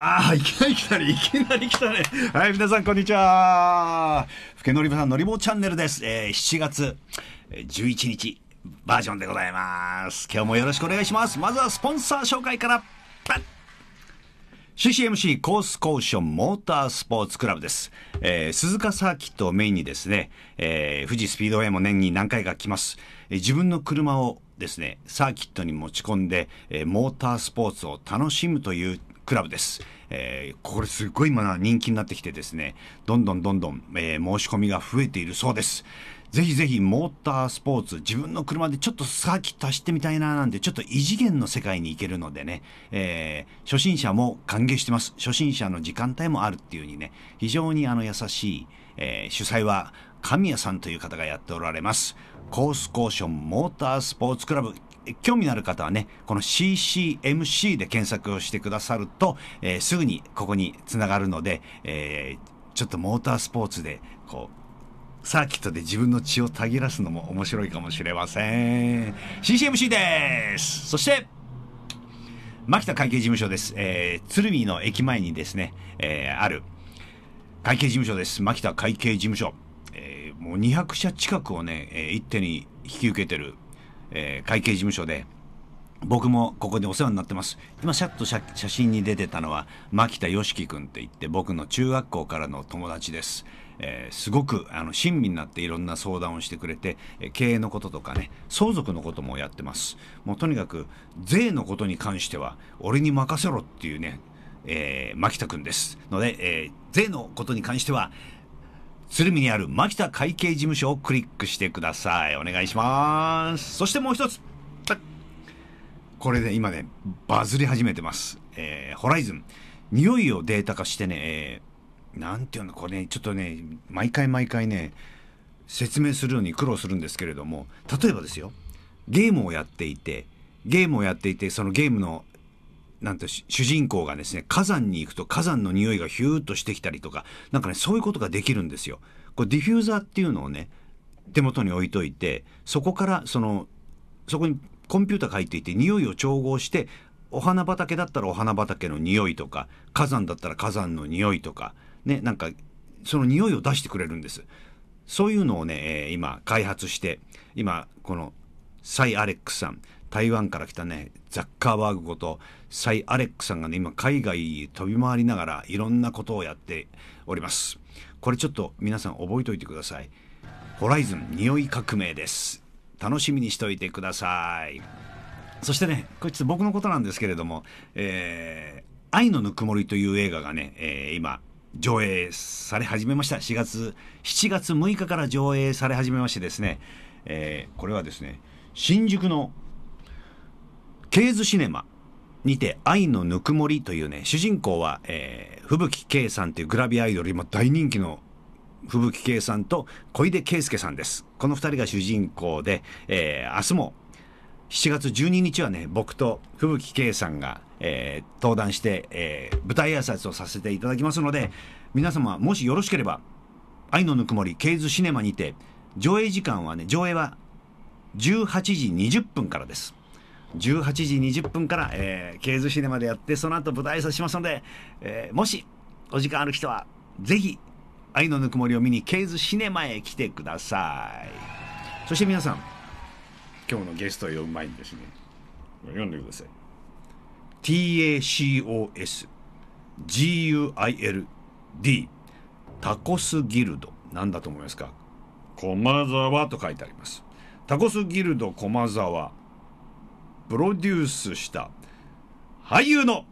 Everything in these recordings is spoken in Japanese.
ああ、いきなり来たね。いきなり来たね。はい、皆さん、こんにちは。ふけのりぼさん、のりぼチャンネルです。えー、7月11日バージョンでございます。今日もよろしくお願いします。まずはスポンサー紹介から。CCMC コースコーションモータースポーツクラブです。えー、鈴鹿サーキットをメインにですね、えー、富士スピードウェイも年に何回か来ます。えー、自分の車をですね、サーキットに持ち込んで、えー、モータースポーツを楽しむというクラブです。えー、これすごい今人気になってきてですね、どんどんどんどん、えー、申し込みが増えているそうです。ぜひぜひモータースポーツ、自分の車でちょっとサーキット走ってみたいななんて、ちょっと異次元の世界に行けるのでね、えー、初心者も歓迎してます。初心者の時間帯もあるっていうにね、非常にあの優しい、えー、主催は神谷さんという方がやっておられます。コースコーションモータースポーツクラブ興味のある方はね、この CCMC で検索をしてくださると、えー、すぐにここにつながるので、えー、ちょっとモータースポーツで、こう、サーキットで自分の血をたぎらすのも面白いかもしれません。CCMC ですそして、牧田会計事務所です。えー、鶴見の駅前にですね、えー、ある会計事務所です。牧田会計事務所。えー、もう200社近くをね、えー、一手に引き受けてるえー、会計事務所で、僕もここでお世話になってます。今、シャッと写真に出てたのは、牧田良樹君って言って、僕の中学校からの友達です。えー、すごくあの親身になっていろんな相談をしてくれて、えー、経営のこととかね、相続のこともやってます。もうとにかく、税のことに関しては、俺に任せろっていうね、えー、牧田君です。ので、えー、税のことに関しては、鶴見にある牧田会計事務所をクリックしてください。お願いします。そしてもう一つ。これで、ね、今ね、バズり始めてます。えー、ホライズン。匂いをデータ化してね、えー、なんていうの、これね、ちょっとね、毎回毎回ね、説明するのに苦労するんですけれども、例えばですよ、ゲームをやっていて、ゲームをやっていて、そのゲームのなんて主人公がですね火山に行くと火山の匂いがヒューッとしてきたりとかなんかねそういうことができるんですよ。これディフューザーっていうのをね手元に置いといてそこからそのそこにコンピューターが入っていて匂いを調合してお花畑だったらお花畑の匂いとか火山だったら火山の匂いとかねなんかその匂いを出してくれるんです。そういうのをね、えー、今開発して今このサイ・アレックスさん台湾から来たね、ザッカーバーグこと、サイ・アレックさんがね、今海外飛び回りながらいろんなことをやっております。これちょっと皆さん覚えておいてください。ホライズン匂い革命です。楽しみにしておいてください。そしてね、こいち僕のことなんですけれども、えー、愛のぬくもりという映画がね、えー、今、上映され始めました。4月、7月6日から上映され始めましてですね、えー、これはですね、新宿のケーズシネマにて愛のぬくもりというね、主人公は、えー、吹雪圭さんというグラビアアイドル、今大人気の吹雪圭さんと小出圭介さんです。この二人が主人公で、えー、明日も7月12日はね、僕と吹雪圭さんが、えー、登壇して、えー、舞台挨拶をさせていただきますので、皆様、もしよろしければ、愛のぬくもり、ケイズシネマにて、上映時間はね、上映は18時20分からです。18時20分から、えー、ケーズシネマでやって、その後舞台挨拶しますので、えー、もしお時間ある人は、ぜひ、愛のぬくもりを見に、ケーズシネマへ来てください。そして皆さん、今日のゲストを呼ぶ前にですね、読んでください。TACOS GUILD タコスギルド何だと思いますか駒沢と書いてありますタコスギルド駒沢プロデュースした俳優の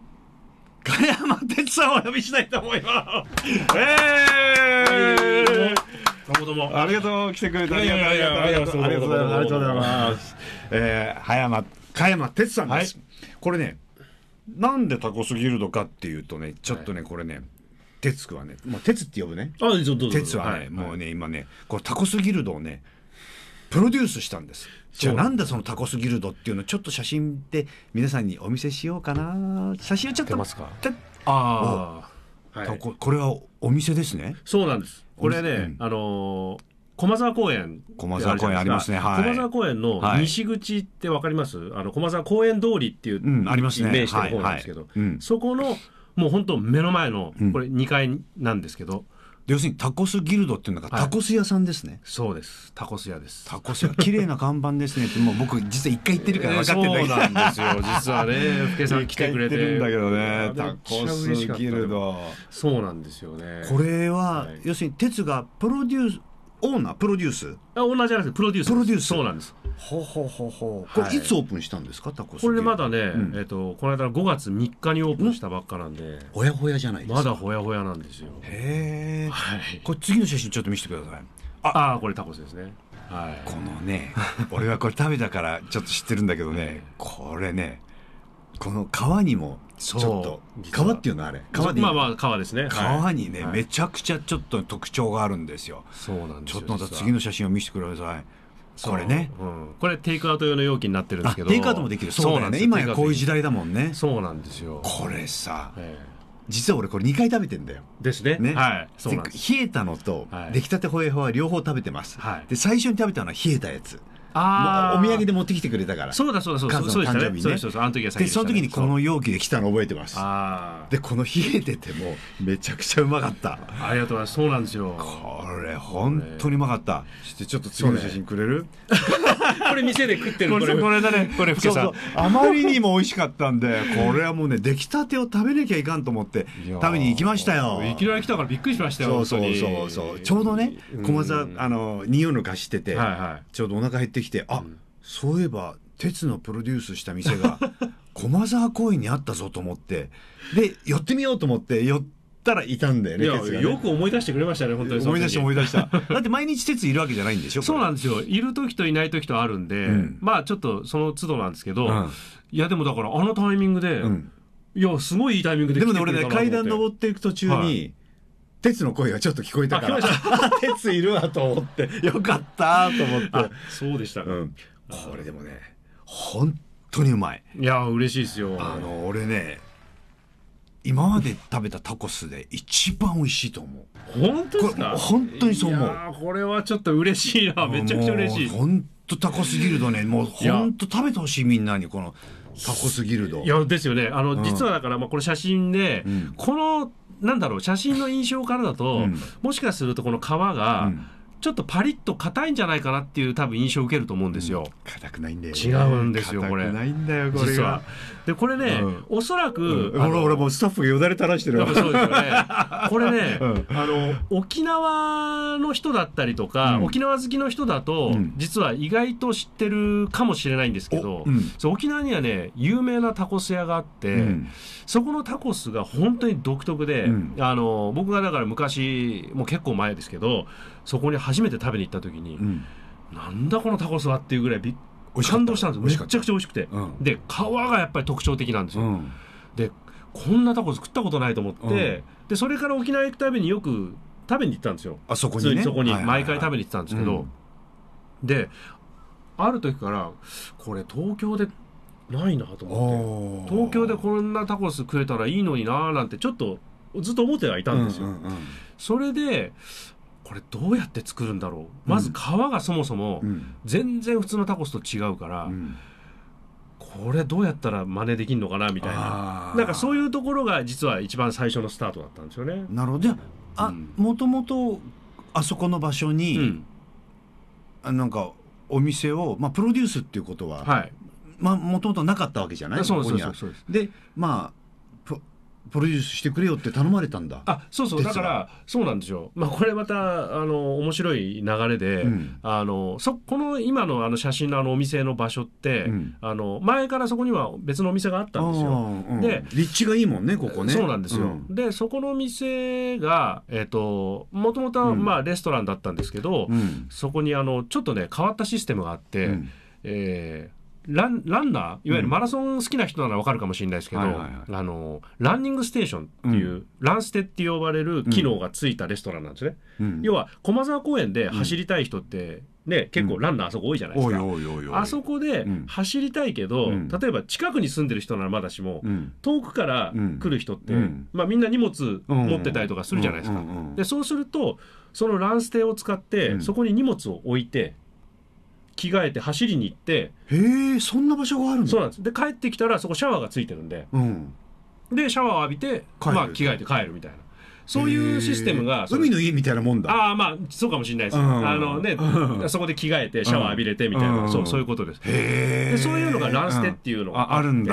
加山哲さんをお呼びしたいと思います。えー、どうもありがとう来てくれてありがとうありがとうありがとうございます。あいます。えー、葉山加山哲さんです。はい、これね、なんでタコスギルドかっていうとね、ちょっとね、はい、これね。哲くはね、もう哲って呼ぶね。あ、ちょっと。哲はね、はい、もうね、今ね、これタコスギルドをね、プロデュースしたんです。じゃあなんだそのタコスギルドっていうのちょっと写真で皆さんにお見せしようかな写真をちょっとますかああ、はい、これはお店ですねそうなんですこれね、うん、あのー、駒沢公園駒沢公園ありますね、はい、駒沢公園の西口ってわかります、はい、あの駒沢公園通りっていう、うん、ありますね名してる方なんですけど、はいはいうん、そこのもう本当目の前のこれ2階なんですけど、要するにタコスギルドっていうのがタコス屋さんですね、はい、そうですタコス屋ですタコス屋綺麗な看板ですねってもう僕実は一回行ってるから分かってない、えー、そうなんですよ実はね福井 さん来てくれてるんだけどねタコスギルドそうなんですよねこれは、はい、要するに鉄がプロデュースオーナープロデュースあオーナーじゃなくてプロデュースプロデュースそうなんですほうほうほうほうこれいつオープンしたんですか、タコスこれでまだね、うんえっとこの間の5月3日にオープンしたばっかなんでほやほやじゃないですかまだほやほやなんですよへえ、はいこれ次の写真ちょっと見せてくださいああこれタコスですねはいこのね俺はこれ食べたからちょっと知ってるんだけどねこれねこの皮にもちょっと川っていうのあれ川まあまあ川ですね川にね、はい、めちゃくちゃちょっと特徴があるんですよそうなんですちょっとまた次の写真を見せてくださいこれね、うん、これテイクアウト用の容器になってるんですけどテイクアウトもできるそうだね今やこういう時代だもんねそうなんですよこれさ、ええ実は俺これ2回食べてんだよですねねはい冷えたのと出来たてほやほは両方食べてます、はい、で最初に食べたのは冷えたやつあお土産で持ってきてくれたから。そうだそうだそうだ。そうでしたね。そうそうそう。の時その時にこの容器で来たの覚えてます。で、この冷えててもめちゃくちゃうまかった。ありがとうございます。そうなんですよ。これ本当にうまかった。そしてちょっと次の写真くれる？これ店で食ってるこれこれだね。これ福さん。あまりにも美味しかったんで、これはもうね出来たてを食べなきゃいかんと思って食べに行きましたよ。いきなり来たからびっくりしましたよ。そうそうそうそう。ちょうどね小松あの匂いの貸してて、ちょうどお腹減ってききて、あ、うん、そういえば、鉄のプロデュースした店が、駒沢公園にあったぞと思って、で、寄ってみようと思って、寄ったらいたんだよね、ねよく思い出してくれましたね、本当に。思い出した、思い出した。だって毎日鉄いるわけじゃないんでしょそうなんですよ。いる時といない時とあるんで、うん、まあちょっとその都度なんですけど、うん、いやでもだからあのタイミングで、いや、すごいいいタイミングででもね、俺ね、階段登っていく途中に、はい、鉄の声がちょっと聞こえたから鉄いるわと思ってよかったと思ってそうでした、これでもね本当にうまいいや嬉しいですよあの俺ね今まで食べたタコスで一番美味しいと思う本当ですか本当にそう思うこれはちょっと嬉しいなめちゃくちゃ嬉しい本当タコスギルドねもう本当食べてほしいみんなにこのタコスギルドいやですよねあの、うん、実はだから、まあ、この写真で、うん、このなんだろう写真の印象からだと、うん、もしかするとこの皮が、ちょっとパリッと硬いんじゃないかなっていう多分印象を受けると思うんですよ。硬、うん、くないんだよ、ね、違うんですよこれ。ないんだよこれ実は。でこれね、うん、おそらく、うん、俺もスタッフがよだれ垂らしてるそうですよね これね、うん、あの沖縄の人だったりとか、うん、沖縄好きの人だと、実は意外と知ってるかもしれないんですけど、そう沖縄にはね有名なタコス屋があって、そこのタコスが本当に独特で、あの僕がだから昔もう結構前ですけどそこに初めて食べに行った時に、うん、なんだこのタコスはっていうぐらいびっ感動したんですめちゃくちゃ美味しくて、うん、で皮がやっぱり特徴的なんですよ、うん、でこんなタコ作ったことないと思って、うん、でそれから沖縄行くたびによく食べに行ったんですよあそこに、ね、そこに毎回食べに行ってたんですけど、である時からこれ東京でないなと思って東京でこんなタコス食えたらいいのになーなんてちょっとずっと思ってはいたんですよ、うんうんうん、それでこれどうやって作るんだろうまず皮がそもそも全然普通のタコスと違うから、これどうやったら真似できるのかなみたいななんかそういうところが実は一番最初のスタートだったんですよね。なるほどじゃあもともとあそこの場所に、うん、あなんかお店を、まあ、プロデュースっていうことは、はい、まあもともとなかったわけじゃないそうそうそうそうでまあプロデュースしてくれよって頼まれたんだあそうそうだからそうなんですよ、まあ、これまたあの面白い流れで、うん、あのそこの今のあの写真のあのお店の場所って、うん、あの前からそこには別のお店があったんですよ、うん、で立地がいいもんねここねそうなんですよ、でそこの店がえっ、ー、ともともとはまあレストランだったんですけど、そこにあのちょっとね変わったシステムがあって、えーランランナーいわゆるマラソン好きな人ならわかるかもしれないですけど、あのランニングステーションっていう、うん、ランステって呼ばれる機能がついたレストランなんですね、うん、要は駒沢公園で走りたい人って、ね、結構ランナーあそこ多いじゃないですか、おいおいおいあそこで走りたいけど、例えば近くに住んでる人ならまだしも、遠くから来る人って、まあ、みんな荷物持ってたりとかするじゃないですか、でそうするとそのランステを使って、そこに荷物を置いて着替えて走りに行ってへえそんな場所があるんそうなんですで帰ってきたらそこシャワーがついてるんで、うん、でシャワー浴びて、まあ、着替えて帰るみたいなそういうシステムが海の家みたいなもんだああまあそうかもしれないです、うん、あのね、うん、そこで着替えてシャワー浴びれてみたいな、うん、そうそういうことですでそういうのがランステっていうのがあるんで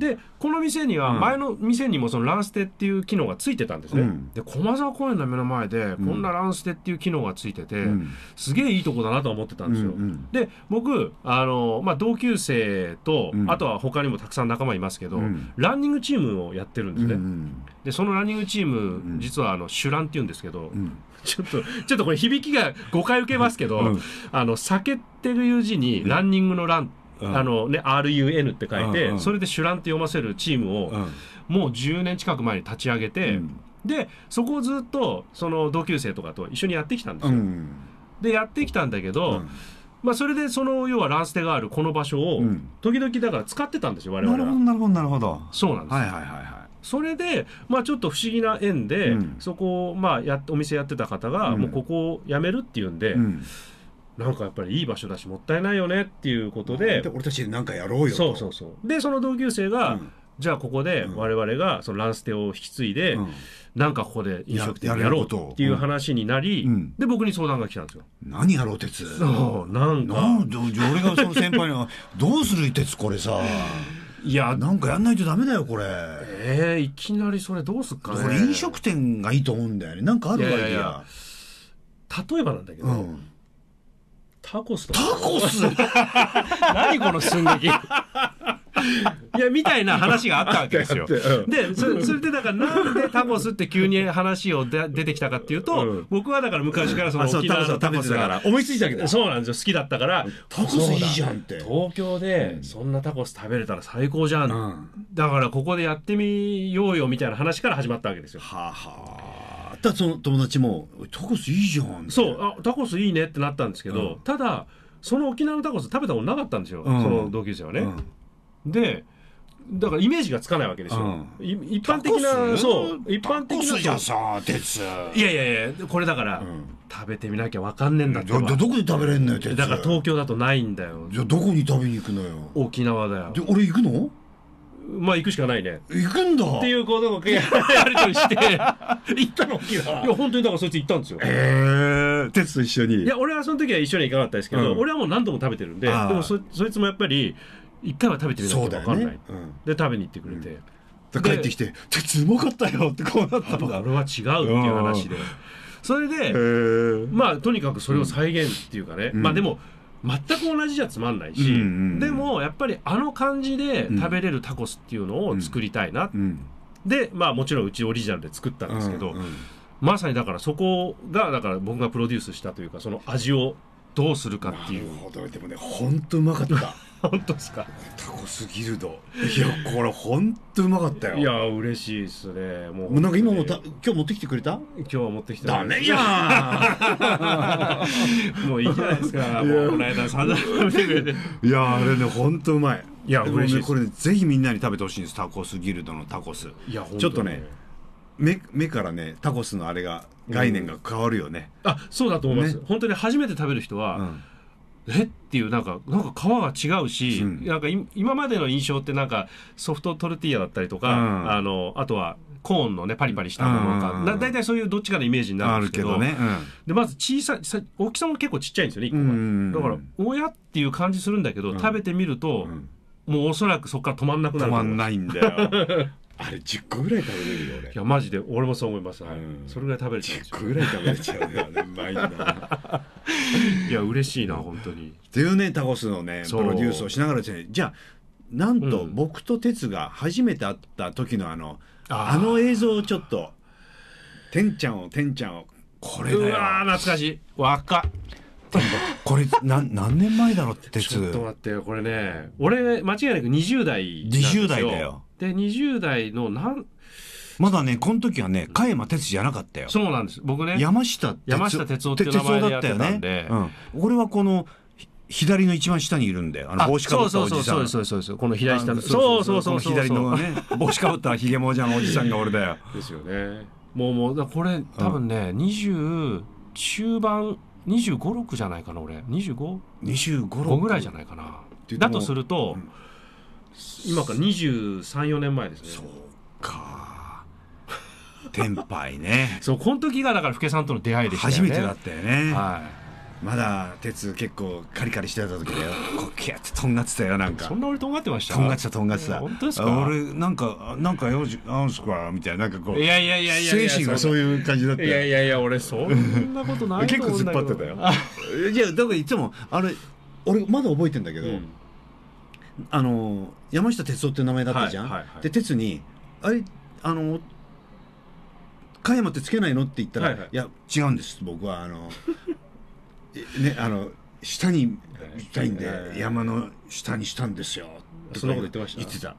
でこの店には前の店にもそのランステっていう機能がついてたんですね、うん、で駒沢公園の目の前でこんなランステっていう機能がついてて、うん、すげえいいとこだなと思ってたんですよ、うんうん、で僕あの、まあ、同級生と、うん、あとは他にもたくさん仲間いますけど、ランニングチームをやってるんですね、うんうん、でそのランニングチーム実はあの主ランっていうんですけど、ちょっとちょっとこれ響きが誤解受けますけど、あの酒っていう字にランニングのランってあのね、RUN って書いて、それでシュランって読ませるチームを、もう10年近く前に立ち上げて、でそこをずっとその同級生とかと一緒にやってきたんですよ。でやってきたんだけど、まあ、それでその要はランステがあるこの場所を時々だから使ってたんですよ、我々は。なるほどなるほどそうなんです、はいはいはいはい、それで、まあ、ちょっと不思議な縁で、そこを、まあや、お店やってた方が、もうここを辞めるっていうんで、うんなんかやっぱりいい場所だしもったいないよねっていうことで俺たちで何かやろうよそうそうそうでその同級生が、うん、じゃあここで我々がそのランステを引き継いで、うん、なんかここで飲食店やろうとっていう話になり、うん、で僕に相談が来たんですよ。何やろう鉄そうなんかなん俺がその先輩に「どうする鉄これさ」いやなんかやんないとダメだよこれえー、いきなりそれどうすっかねこれ飲食店がいいと思うんだよねなんかあるわいや例えばなんだけど、うんタコスタコス 何この寸劇いやみたいな話があったわけですよ。でそそれでだからなんでタコスって急に話をで出てきたかっていうと、うん、僕はだから昔からその沖縄のタコスだから思いついたけどそうなんですよ好きだったからタコスいいじゃんって東京でそんなタコス食べれたら最高じゃん、うん、だからここでやってみようよみたいな話から始まったわけですよ。はあはあったその友達も「タコスいいじゃん」そうあタコスいいねってなったんですけど、うん、ただその沖縄のタコス食べたことなかったんですよ、うん、その同級生はね、でだからイメージがつかないわけですよ、うん、一般的なそう一般的なじゃさ鉄いやいやいやこれだから、うん、食べてみなきゃわかんねえんだってどどこで食べれんのよだから東京だとないんだよじゃあどこに食べに行くのよ沖縄だよで俺行くのまあ行くしかないね。行くんだっていうことをやり取りして 行ったのいや本当にだからそいつ行ったんですよ。ええー、鉄と一緒に。いや俺はその時は一緒に行かなかったですけど、うん、俺はもう何度も食べてるんででもそそいつもやっぱり一回は食べてみないと分かんない、ねうん、で食べに行ってくれて。うん、帰ってきて「鉄うまかったよ」ってこうなったんだあれは違うっていう話でそれでまあとにかくそれを再現っていうかね、まあでも全く同じじゃつまんないし、うんうん、でもやっぱりあの感じで食べれるタコスっていうのを作りたいな、うん、でまあもちろんうちオリジナルで作ったんですけど、うんうん、まさにだからそこがだから僕がプロデュースしたというかその味をどうするかっていう。なるほどでもね本当うまかった。本当ですか。タコスギルド。いやこれ本当うまかったよ。いや嬉しいですね。もうなんか今もた今日持ってきてくれた？今日は持ってきてダメや もういいじゃないですか。もうこの間サザエ見てくれて。いやあれね本当うまい。いや嬉しい、ね、これ、ね、ぜひみんなに食べてほしいんですタコスギルドのタコス。いや、ね、ちょっとね。目目からねタコスのあれが概念が変わるよね、あそうだと思います、ね、本当に初めて食べる人は、うんえっていうなんかなんか皮が違うし、うん、なんか今までの印象ってなんかソフトトルティーヤだったりとか、うん、あのあとはコーンのねパリパリしたものか、うん、大体そういうどっちかのイメージになるんですけどね、でまず小さい大きさも結構ちっちゃいんですよね1個が、うん、だから親っていう感じするんだけど、食べてみると、もうおそらくそこから止まんなくなる止まんないんだよ あれ10個ぐらい食べれるよ俺いやマジで俺もそう思います、うんそれぐらい食べれちゃう10個ぐらい食べれちゃうねあれうまいんいや嬉しいな本当にというねタコスのねプそうロデュースをしながらですねじゃあなんと僕と哲が初めて会った時のあの、あの映像をちょっとてんちゃんをてんちゃんをこれうだよわ懐かしい若っ これなん何年前だろうってちょっと待ってよこれね俺間違いなく20代なんですよ20代だよで20代のなんまだねこの時はね加山哲じゃなかったよそうなんです僕ね山下山下哲夫ってい名前でやってたんで、ねうん、俺はこの左の一番下にいるんで、あの帽子かぶったおじさん。そうそうそうそうこの左下の。そうそうそう左のね、帽子かぶったひげもじゃんおじさんが俺だよ。ですよね。もうもうこれ多分ね、二、う、十、ん、中盤二十五六じゃないかな俺。二十五？二十五六ぐらいじゃないかな。だとすると。うん今から234年前ですね そうか天敗ねそうこの時がだから福家さんとの出会いでしたね初めてだったよねはいまだ鉄結構カリカリしてた時だよ こうキャってとんがってたよなんかそんな俺とんがってましたとんがってたとんがってた本当ですか俺なんかなんかよじあんすかみたいななんかこういやいやいやいや精神がそういう感じだったいやいやいや俺そんなことない結構突っ張ってたよ いやだからいつもあれ俺まだ覚えてんだけど、うんあの山下哲夫って名前だったじゃん、はいはいはい、で哲に「あれあの加山ってつけないの?」って言ったら「はいはい、いや違うんです僕はあの ねあの下にしたいんで、山の下にしたんですよ」そんなこと言ってました言ってた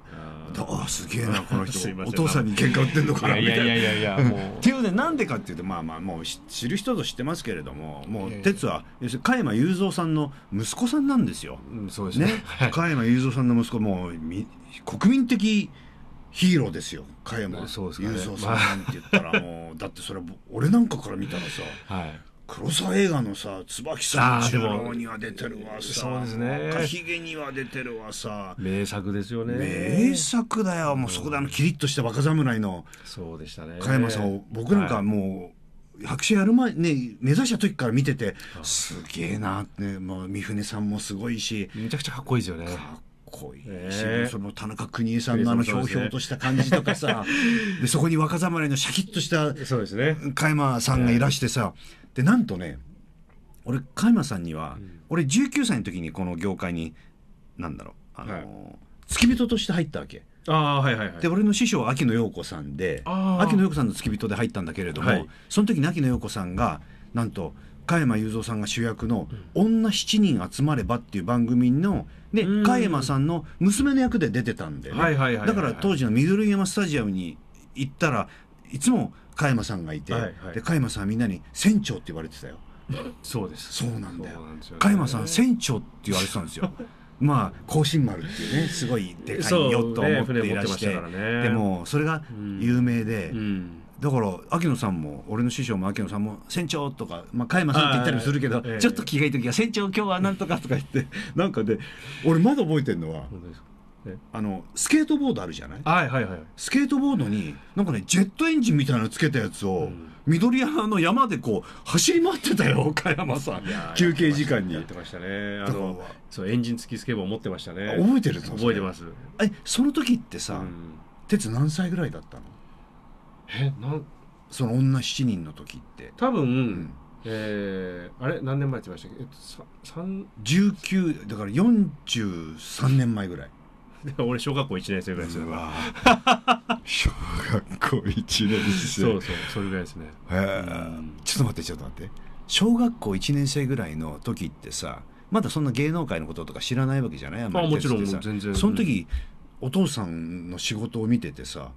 ああすげえなこの人 お父さんに喧嘩売ってんのかなみたいないやいやいやいやもう っていうねなんでかっていうとまあまあもう知る人ぞ知ってますけれどももう哲は要するに加山雄三さんの息子さんなんですよ、うん、そうですねね、加山雄三さんの息子もう国民的ヒーローですよ加山雄三さんなんて言ったら もう、だってそれ俺なんかから見たらさ、はい黒沢映画のさ椿さん中郎には出てるわさそうですねひげには出てるわさ名作ですよね名作だよもうそこであのキリッとした若侍のそうでしたね加山さんを僕なんかもう、役者やる前ね目指した時から見ててすげえなってもう三船さんもすごいしめちゃくちゃかっこいいですよねかっこいい、えー、その田中邦衛さんのあのひょうひょうとした感じとかさ、そ、ね、でそこに若侍のシャキッとした加山さんがいらしてさ、でなんとね俺加山さんには、うん、俺19歳の時にこの業界になんだろうあの、はい、付き人として入ったわけ。あはいはいはい、で俺の師匠秋野陽子さんで秋野陽子さんの付き人で入ったんだけれども、はい、その時に秋野陽子さんがなんと加山雄三さんが主役の「女7人集まれば」っていう番組ので加山さんの娘の役で出てたんで、ね、だから当時のミドル山スタジアムに行ったらいつも加山さんがいて、はいはい、で加山さんみんなに船長って言われてたよ そうですそうなんだよ加山、さん船長って言われてたんですよ まあ甲信丸っていうねすごいでかいヨットを持っていらして、ねね、でもそれが有名で、うんうんだから秋野さんも俺の師匠も秋野さんも「船長」とか、まあ、加山さんって言ったりもするけど、ちょっと気がいい時は「船長今日はなんとか」とか言ってなんかで俺まだ覚えてるのはあのスケートボードあるじゃない,、はいはいはい、スケートボードになんかねジェットエンジンみたいなのつけたやつを、うん、緑山の山でこう走り回ってたよ岡山さん休憩時間にやってましたねあのそうエンジン付きスケボー持ってましたね覚えてる覚えてますえその時ってさ、うん、鉄何歳ぐらいだったのえなんその女7人の時って多分、うんえー、あれ何年前って言いましたっけ、えっと、19だから43年前ぐらい 俺小学校1年生ぐらいですね小学校1年生そうそうそれぐらいですねえー、ちょっと待ってちょっと待って小学校1年生ぐらいの時ってさまだそんな芸能界のこととか知らないわけじゃないあまあもちろん全然その時、うん、お父さんの仕事を見ててさ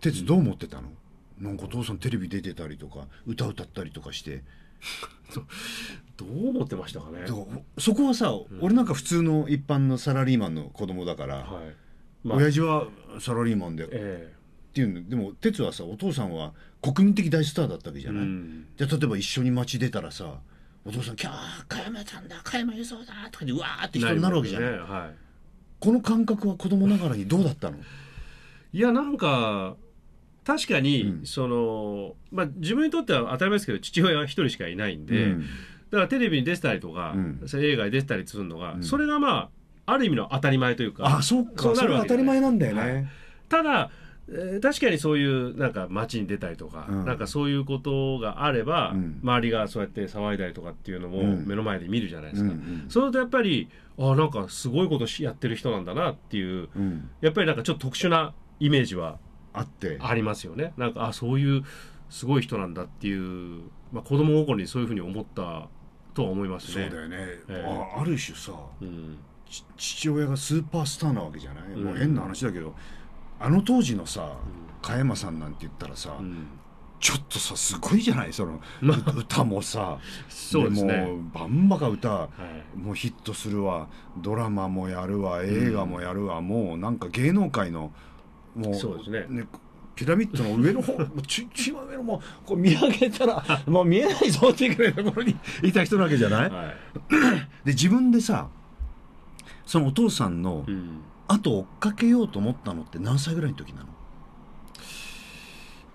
哲どう思ってたの、うん、なんかお父さんテレビ出てたりとか歌歌ったりとかしてどう思ってましたかねそこはさ、うん、俺なんか普通の一般のサラリーマンの子供だから、はいまあ、親父はサラリーマンで、えー、っていうのでも哲はさお父さんは国民的大スターだったわけじゃない、うん、じゃあ例えば一緒に街出たらさお父さん「きゃあ加山さんだ加山輸送だ」とかでうわーって人になるわけじゃない、ねはい、この感覚は子供ながらにどうだったのいやなんか確かに、そのまあ、自分にとっては当たり前ですけど父親は一人しかいないんで、だからテレビに出てたりとか、映画に出てたりするのが、それがまあある意味の当たり前というかあそうかそう当たり前なんだよね、はい、ただ確かにそういうなんか街に出たりとか、うん、なんかそういうことがあれば、うん、周りがそうやって騒いだりとかっていうのも目の前で見るじゃないですか、うんうんうん、そうするとやっぱりあなんかすごいことやってる人なんだなっていう、うん、やっぱりなんかちょっと特殊なイメージはあってありますよねなんかあそういうすごい人なんだっていう、まあ、子供心にそういうふうに思ったとは思いますねそうだよね、えー、あある種さ、うん、父親がスーパースターなわけじゃない、もう変な話だけど、うん、あの当時のさ加山さんなんて言ったらさ、うん、ちょっとさすごいじゃないその、歌もさそうで、ね、もバンバカ歌、はい、もうヒットするわドラマもやるわ映画もやるわ、もうなんか芸能界の。もうそうですねねピラミッドの上の方、ち一番上のもこう見上げたら、もう見えないぞっていうぐらいのところにいた人なわけじゃない、はい、で、自分でさ、そのお父さんの後追っかけようと思ったのって何歳ぐらいの時なの、うん、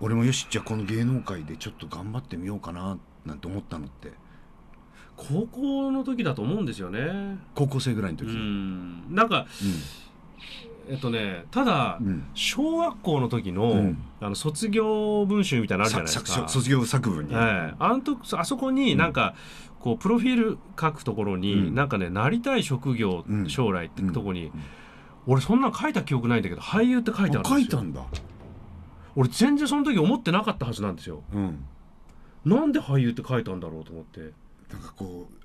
俺もよし、じゃあこの芸能界でちょっと頑張ってみようかななんて思ったのって。高校の時だと思うんですよね。高校生ぐらいの時。んなんか、うんえっとね、ただ、小学校の時の、うん、あの卒業文集みたいなのあるじゃないですか。卒業作文に。はい、あのとあそこになんか、うん、こうプロフィール書くところに、うん、なんかねなりたい職業、将来ってとこに、俺そんな書いた記憶ないんだけど俳優って書いてあるん書いたんだ。俺全然その時思ってなかったはずなんですよ。なんで俳優って書いたんだろうと思って。なんかこう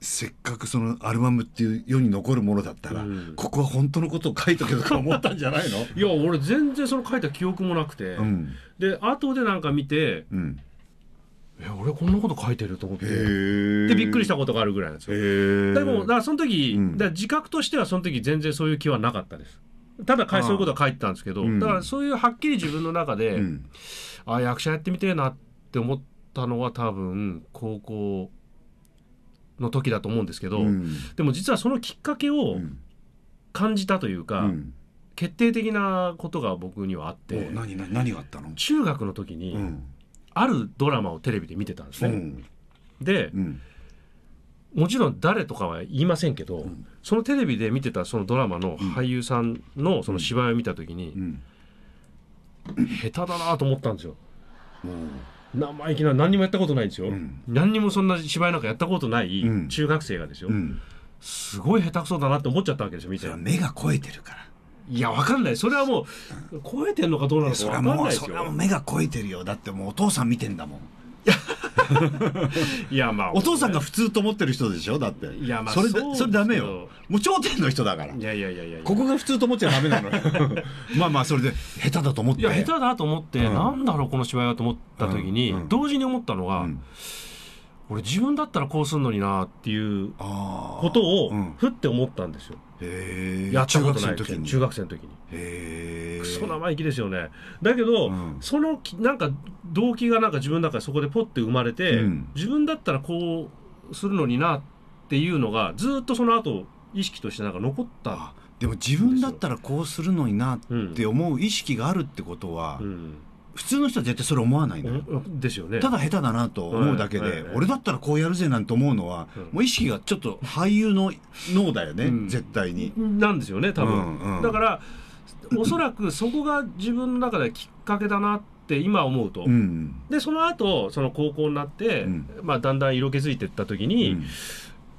せっかくそのアルバムっていう世に残るものだったら、うん、ここは本当のことを書いとけとか思ったんじゃないの いや俺全然その書いた記憶もなくて、うん、で後でなんか見て、うん、え俺こんなこと書いてると思ってでびっくりしたことがあるぐらいなんですよでもだからその時、うん、だ自覚としてはその時全然そういう気はなかったですただそういうことは書いてたんですけど、うん、だからそういうはっきり自分の中で、うん、ああ役者やってみてえなって思ったのは多分高校の時だと思うんですけど、うん、でも実はそのきっかけを感じたというか、うん、決定的なことが僕にはあって何何何があったの中学の時に、あるドラマをテレビで見てたんですね。で、もちろん誰とかは言いませんけど、そのテレビで見てたそのドラマの俳優さんのその芝居を見た時に、下手だなと思ったんですよ。うん生意気な何にもやったことないんですよ、うん、何にもそんな芝居なんかやったことない中学生がですよ、うん、すごい下手くそだなって思っちゃったわけですよ見て目が超えてるからいや、わかんない。それはもう、超えてんのかどうなのか分かんないですよ。それはもう、それはもう目が超えてるよ。だってもうお父さん見てんだもん。いや いやまあ、お父さんが普通と思ってる人でしょだっていやまあそれそれダメよもう頂点の人だからいやいやいやいやここが普通と思っちゃダメなの まあまあそれで下手だと思っていや下手だと思って、うん、なんだろうこの芝居はと思った時に、うんうん、同時に思ったのが、うん俺自分だったらこうするのになっていうことをふって思ったんですよ、うん、やったことない時に。中学生の時にクソ生意気ですよねだけど、うん、そのなんか動機がなんか自分の中でそこでポッて生まれて、うん、自分だったらこうするのになっていうのがずっとその後意識としてなんか残ったでも自分だったらこうするのになって思う意識があるってことは、うん普通の人は絶対それ思わないのよ。ですよね。ただ下手だなと思うだけで、俺だったらこうやるぜなんて思うのは、もう意識がちょっと俳優の脳だよね、絶対に。なんですよね、多分。だから、おそらくそこが自分の中できっかけだなって今思うと、うん、でその後その高校になって、うん、まあだんだん色気づいていった時に、うん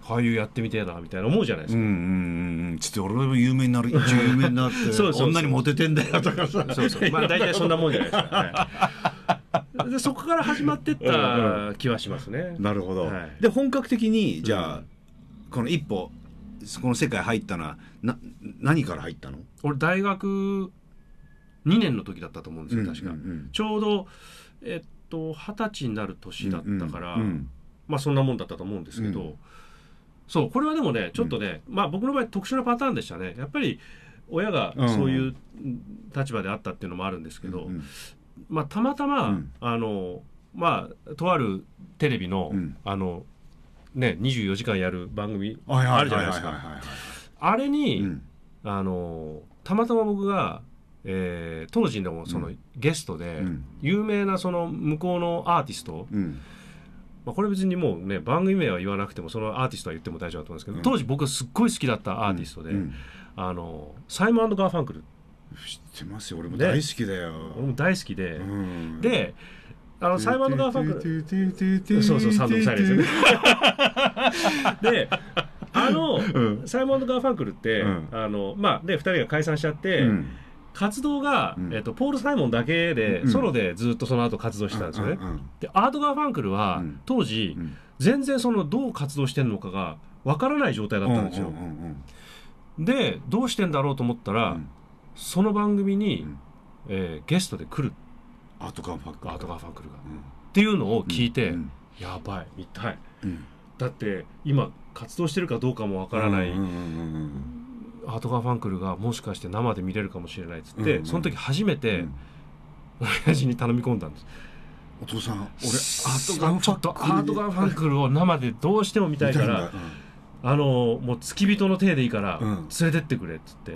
俳優やってみてえなみたいな思うじゃないですか。うんうんうん。ちょっと俺も有名になる、一応有名になって、そうそうなにモテてんだよとかさ。そうそう。まあ大体そんなもんじゃないですか。はい、でそこから始まってった気はしますね。なるほど。はい、で本格的にじゃあ、うん、この一歩この世界入ったのはな何から入ったの？俺大学二年の時だったと思うんですよ確か、うんうんちょうどえっと二十歳になる年だったから、うんうんうん、まあそんなもんだったと思うんですけど。うんそうこれはでもねちょっとね、うん、まあ僕の場合特殊なパターンでしたねやっぱり親がそういう立場であったっていうのもあるんですけど、うんうん、まあ、たまたま、うん、あのまあとあるテレビの、うん、あのね24時間やる番組あるじゃないですかあれに、あのたまたま僕がえー、当時のそのゲストで、有名なその向こうのアーティスト、うんまあ、これ別にもうね番組名は言わなくてもそのアーティストは言っても大丈夫だと思うんですけど、うん、当時僕はすっごい好きだったアーティストで、うんうん、あのサイモンガーファンクル知ってますよ俺も大好きだよ俺も大好きで、であのサイモンガーファンクルそうそうサンドブサイレンスねであの、うサイモンガーファンクルって、あのまあで2人が解散しちゃって、活動が、うん、えっと、ポール・サイモンだけで、ソロでずっとその後活動してたんですよね。でアート・ガー・ファンクルは、当時、全然そのどう活動してるのかがわからない状態だったんですよ。でどうしてんだろうと思ったら、その番組に、うん、えー、ゲストで来るアートガンファンクルアートンファンクルが、うん、っていうのを聞いて、うん、やばい見たい、だって今活動してるかどうかもわからない、ハートガーファンクルがもしかして生で見れるかもしれないっつって、うんうん、その時初めて親父に頼み込んだんです。お父さん、俺ハートガーちょっとハートガーファンクルを生でどうしても見たいから、あのもう付き人の体でいいから連れてってくれっつって。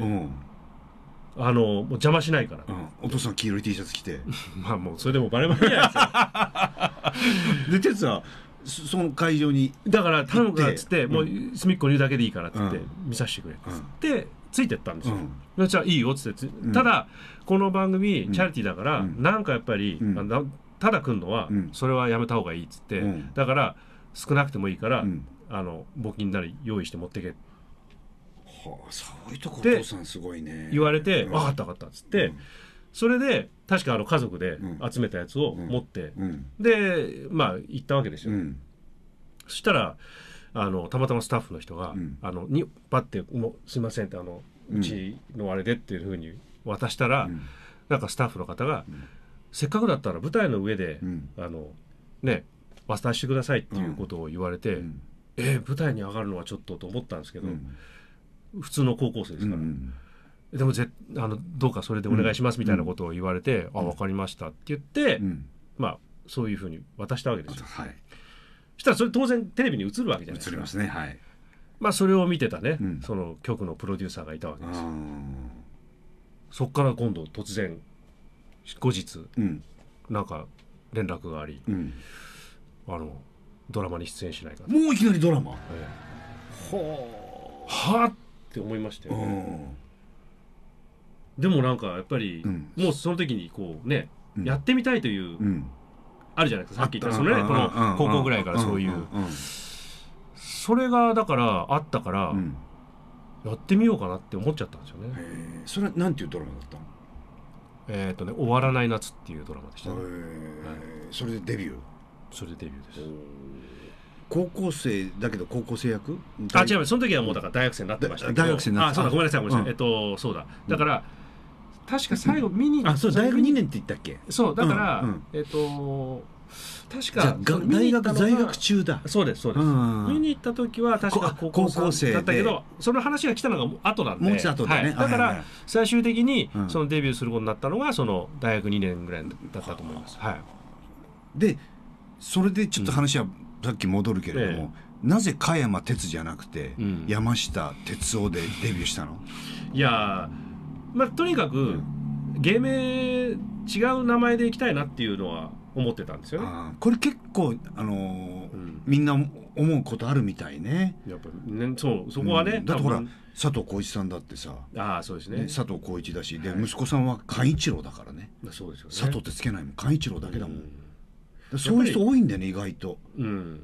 あのもう邪魔しないから、うん、お父さん黄色い T シャツ着て まあもうそれでもバレバレじゃないですか で哲さその会場にだから頼むからっつって、もう隅っこにいるだけでいいからっつって、見させてくれっつって、ついてったんですよ。うん、じゃあいいよっつってただこの番組チャリティーだから、なんかやっぱり、ただ来るのは、それはやめた方がいいっつって、だから少なくてもいいから、あの募金なり用意して持ってけって。はあ、そういうとこお父さんすごいね言われて、分かった分かったっつって、うん、それで確かあの家族で集めたやつを持って、でまあ行ったわけですよ、そしたらあのたまたまスタッフの人が、あのにパッて「もすいません」ってあのうちのあれでっていうふうに渡したら、なんかスタッフの方が、せっかくだったら舞台の上で、あのね渡してくださいっていうことを言われて、うん、えー、舞台に上がるのはちょっとと思ったんですけど、普通の高校生ですから。でもぜあのどうかそれでお願いしますみたいなことを言われて、うん、あ分かりましたって言って、うん、まあそういうふうに渡したわけですよ。はい、したらそれ当然テレビに映るわけじゃないですか。映りますね。はい。まあそれを見てたね、うん、その局のプロデューサーがいたわけですよ。そっから今度突然後日、うん、なんか連絡があり、あのドラマに出演しないかもういきなりドラマ、ええ、はあはあって思いましたよね。でもなんかやっぱり、もうその時にこうね、やってみたいという、あるじゃないですかさっき言ったそのねこの高校ぐらいからそういう、それがだからあったから、やってみようかなって思っちゃったんですよね。それなんていうドラマだったのえっ、とね「終わらない夏」っていうドラマでした、ねはい、それでデビューそれでデビューです高校生だけど高校生役あ違うその時はもうだから大学生になってました大学生になってあそうだごめんなさいごめんなさいえっとそうだだから、うん確か最後見にあそう大学2年って言ったっけそうだから、うんうん、えっ、ー、と確か大学在学中だそうですそうです、うん、見に行った時は確か高校生だったけどその話が来たのが後なんでもう一後だ、ねはい、だから最終的にそのデビューすることになったのがその大学2年ぐらいだったと思います、はい、でそれでちょっと話はさっき戻るけれども、ええ、なぜ加山哲じゃなくて山下哲夫でデビューしたの、いやーまあ、とにかく、芸名違う名前でいきたいなっていうのは思ってたんですよね。これ結構、あのーうん、みんな思うことあるみたいね。やっぱね、そうそこはね、うん、だってほら佐藤浩市さんだってさ、あそうですね、ね、佐藤浩市だし、で、はい、息子さんは寛一郎だからね。そうですよ、ね、佐藤ってつけないもん、寛一郎だけだもん。うん、そういう人多いんだよね意外と。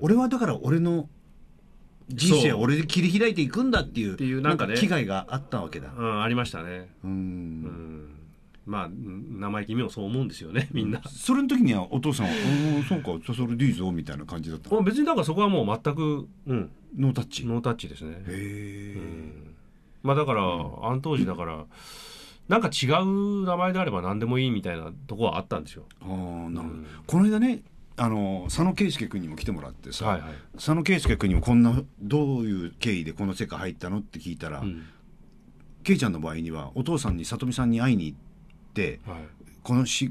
俺はだから俺の人生俺で切り開いていくんだっていうっていうなんかね機会があったわけだ、うん、ありましたねうんまあ生意気にもそう思うんですよねみんな、それの時にはお父さんは「そうかそれでいいぞ」みたいな感じだった別にだからそこはもう全く、うん、ノータッチノータッチですねへえ、うん、まあだから、あの当時だから、なんか違う名前であれば何でもいいみたいなとこはあったんですよ。あなるほど、うん、この間ねあの佐野圭介君にも来てもらってさ、はいはい、佐野圭介君にもこんなどういう経緯でこの世界入ったのって聞いたら、うん、圭ちゃんの場合にはお父さんに里美さんに会いに行って、はい、この仕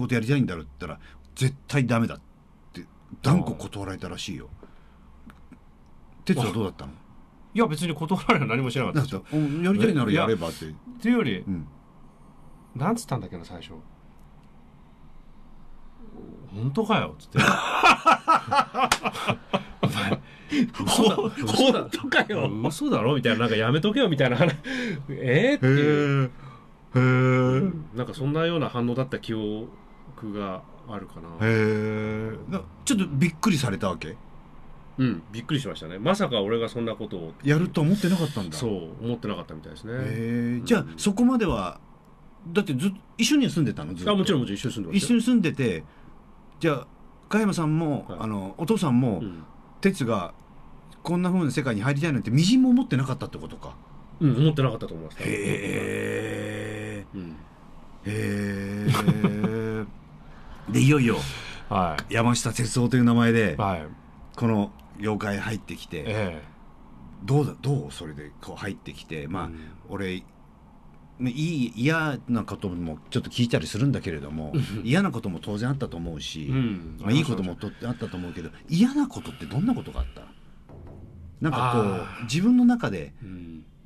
事やりたいんだろうって言ったら絶対ダメだって断固断られたらしいよ。哲はどうだったのいや別に断られは何もしなかったでやりたいならやればって。っていうより、うん、なんつったんだっけな最初。本当かよ」っつって「お 前嘘だ嘘だ本当かよ嘘だろ」みたいな「なんかやめとけよ」みたいな話「えっっていうへなんかそんなような反応だった記憶があるかなへえちょっとびっくりされたわけうんびっくりしましたねまさか俺がそんなことをやると思ってなかったんだそう思ってなかったみたいですねへえじゃあ、そこまではだってずっと一緒に住んでたのずっとあもちろんもちろん一緒に住んでました一緒に住んでてじゃあ加山さんも、はい、あのお父さんも、うん、がこんなふうな世界に入りたいなんてみじんも思ってなかったってことかうん思ってなかったと思いますへえ、うん、へえ でいよいよ、はい、山下哲夫という名前で、はい、この妖怪入ってきて、ええどうだどうそれでこう入ってきてまあ、うん、俺いい嫌なこともちょっと聞いたりするんだけれども嫌なことも当然あったと思うし、うん、まあ、いいこともとあったと思うけど嫌なことってどんなことがあったなんかこう自分の中で